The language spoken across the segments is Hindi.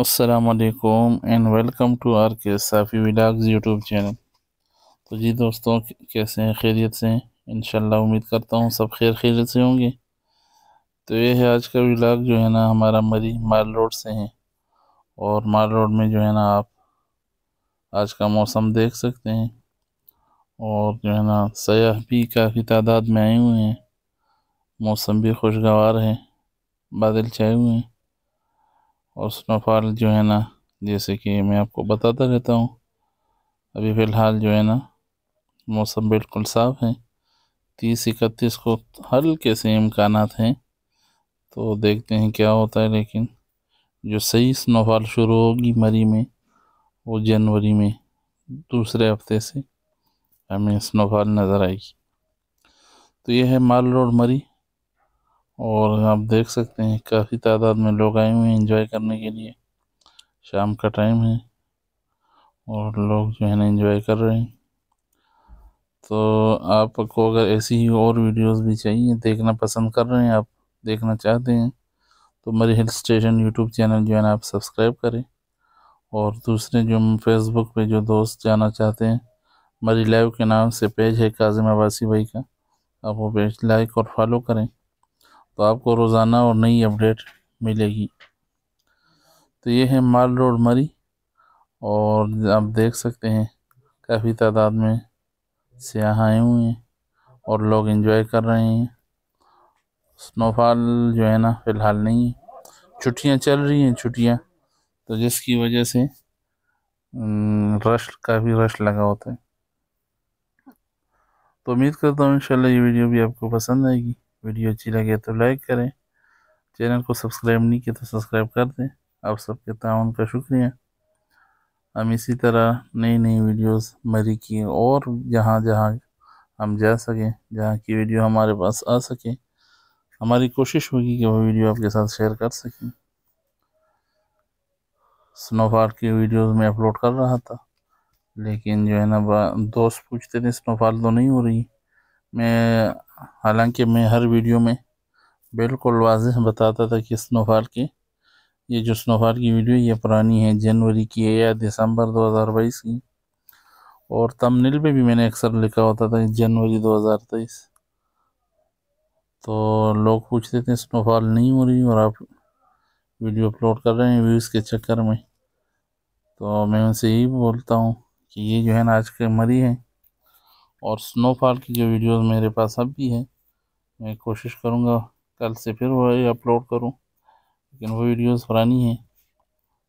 असलकुम एंड वेलकम टू आर के साफ़ी विलाग्स यूट्यूब चैनल तो जी दोस्तों कैसे हैं खैरियत से हैं इन उम्मीद करता हूँ सब खैर खैरियत से होंगे तो ये है आज का विलाग जो है ना हमारा मरी माल रोड से है और माल रोड में जो है ना आप आज का मौसम देख सकते हैं और जो है ना सयाह भी काफ़ी तादाद में आए हुए हैं मौसम भी खुशगवार है बादल छाए हुए हैं और स्नोफॉल जो है ना जैसे कि मैं आपको बताता रहता हूँ अभी फ़िलहाल जो है ना मौसम बिल्कुल साफ है तीस इकतीस को हल्के से इम्कान हैं तो देखते हैं क्या होता है लेकिन जो सही स्नोफॉल शुरू होगी मरी में वो जनवरी में दूसरे हफ्ते से हमें स्नोफॉल नज़र आएगी तो यह है माल रोड मरी और आप देख सकते हैं काफ़ी तादाद में लोग आए हुए हैं इंजॉय करने के लिए शाम का टाइम है और लोग जो है ना इंजॉय कर रहे हैं तो आपको अगर ऐसी ही और वीडियोस भी चाहिए देखना पसंद कर रहे हैं आप देखना चाहते हैं तो मेरे हिल स्टेशन यूट्यूब चैनल जो है ना आप सब्सक्राइब करें और दूसरे जो फेसबुक पे जो दोस्त जाना चाहते हैं मरी लाइव के नाम से पेज है काजिम आबासी भाई का आप वो पेज लाइक और फॉलो करें तो आपको रोज़ाना और नई अपडेट मिलेगी तो ये है माल रोड मरी और आप देख सकते हैं काफ़ी तादाद में सयाह आए हुए हैं और लोग इन्जॉय कर रहे हैं स्नोफॉल जो है ना फ़िलहाल नहीं है छुट्टियाँ चल रही हैं छुट्टियाँ तो जिसकी वजह से रश काफ़ी रश लगा होता है तो उम्मीद करता हूँ इंशाल्लाह ये वीडियो भी आपको पसंद आएगी वीडियो अच्छी लगे तो लाइक करें चैनल को सब्सक्राइब नहीं किया तो सब्सक्राइब कर दें आप सबके ताउन का शुक्रिया हम इसी तरह नई नई वीडियोस मरी की और जहाँ जहाँ हम जा सकें जहाँ की वीडियो हमारे पास आ सके हमारी कोशिश होगी कि वो वीडियो आपके साथ शेयर कर सकें स्नोफॉल की वीडियोस में अपलोड कर रहा था लेकिन जो है ना दोस्त पूछते थे स्नोफॉल तो नहीं हो रही मैं हालांकि मैं हर वीडियो में बिल्कुल वाजह बताता था कि स्नोफॉल की ये जो स्नोफॉल की वीडियो ये पुरानी है जनवरी की है या दिसंबर 2022 की और तमनिल पे भी मैंने अक्सर लिखा होता था जनवरी 2023 तो लोग पूछते थे स्नोफॉल नहीं हो रही और आप वीडियो अपलोड कर रहे हैं व्यूज़ के चक्कर में तो मैं उनसे यही बोलता हूँ कि ये जो है ना आज के मरी है और स्नोफॉल की जो वीडियोस मेरे पास अब भी हैं मैं कोशिश करूँगा कल से फिर वो अपलोड करूँ लेकिन वो वीडियोस पुरानी हैं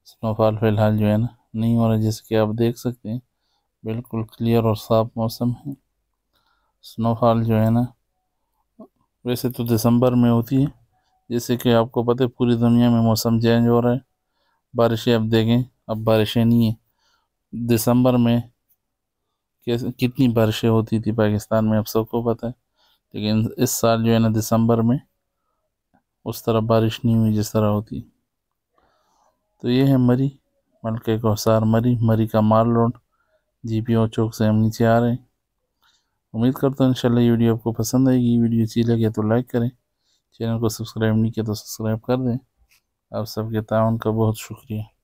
स्नोफॉल फ़िलहाल जो है ना नहीं हो रहा जैसे कि आप देख सकते हैं बिल्कुल क्लियर और साफ मौसम है स्नोफॉल जो है ना वैसे तो दिसंबर में होती है जैसे कि आपको पता है पूरी दुनिया में मौसम चेंज हो रहा है बारिशें अब देखें अब बारिशें नहीं हैं दिसंबर में कितनी बारिशें होती थी पाकिस्तान में आप सबको पता है लेकिन इस साल जो है ना दिसंबर में उस तरह बारिश नहीं हुई जिस तरह होती तो ये है मरी मलके कोसार मरी मरी का माल रोड जी पी ओ चौक से हम नीचे आ रहे हैं उम्मीद करता हूँ इंशाल्लाह ये वीडियो आपको पसंद आएगी वीडियो अच्छी लगे तो लाइक करें चैनल को सब्सक्राइब नहीं किया तो सब्सक्राइब कर दें आप सबके ताउन का बहुत शुक्रिया